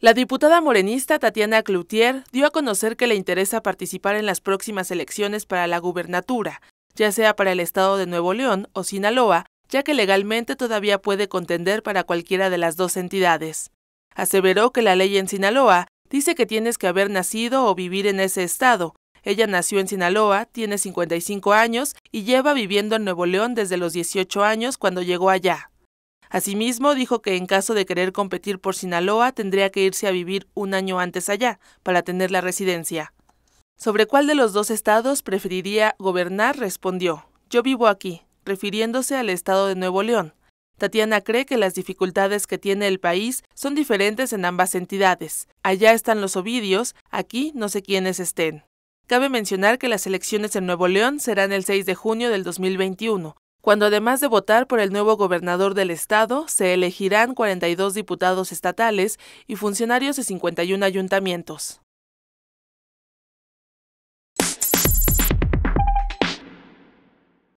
La diputada morenista Tatiana Cloutier dio a conocer que le interesa participar en las próximas elecciones para la gubernatura, ya sea para el estado de Nuevo León o Sinaloa, ya que legalmente todavía puede contender para cualquiera de las dos entidades. Aseveró que la ley en Sinaloa dice que tienes que haber nacido o vivir en ese estado. Ella nació en Sinaloa, tiene 55 años y lleva viviendo en Nuevo León desde los 18 años cuando llegó allá. Asimismo, dijo que en caso de querer competir por Sinaloa, tendría que irse a vivir un año antes allá, para tener la residencia. Sobre cuál de los dos estados preferiría gobernar, respondió, yo vivo aquí, refiriéndose al estado de Nuevo León. Tatiana cree que las dificultades que tiene el país son diferentes en ambas entidades. Allá están los ovidios, aquí no sé quiénes estén. Cabe mencionar que las elecciones en Nuevo León serán el 6 de junio del 2021, cuando además de votar por el nuevo gobernador del estado, se elegirán 42 diputados estatales y funcionarios de 51 ayuntamientos.